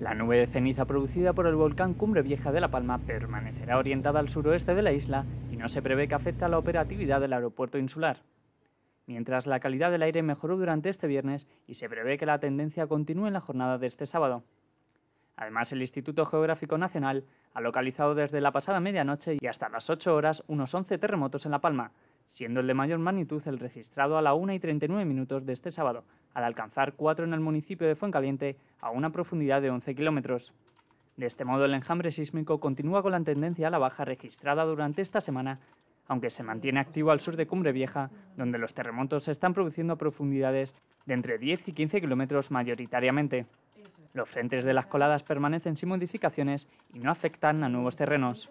La nube de ceniza producida por el volcán Cumbre Vieja de La Palma permanecerá orientada al suroeste de la isla y no se prevé que afecte a la operatividad del aeropuerto insular. Mientras la calidad del aire mejoró durante este viernes y se prevé que la tendencia continúe en la jornada de este sábado. Además, el Instituto Geográfico Nacional ha localizado desde la pasada medianoche y hasta las 8 horas unos 11 terremotos en La Palma, siendo el de mayor magnitud el registrado a la 1 y 39 minutos de este sábado, al alcanzar cuatro en el municipio de Fuencaliente a una profundidad de 11 kilómetros. De este modo, el enjambre sísmico continúa con la tendencia a la baja registrada durante esta semana, aunque se mantiene activo al sur de Cumbre Vieja, donde los terremotos se están produciendo a profundidades de entre 10 y 15 kilómetros mayoritariamente. Los frentes de las coladas permanecen sin modificaciones y no afectan a nuevos terrenos.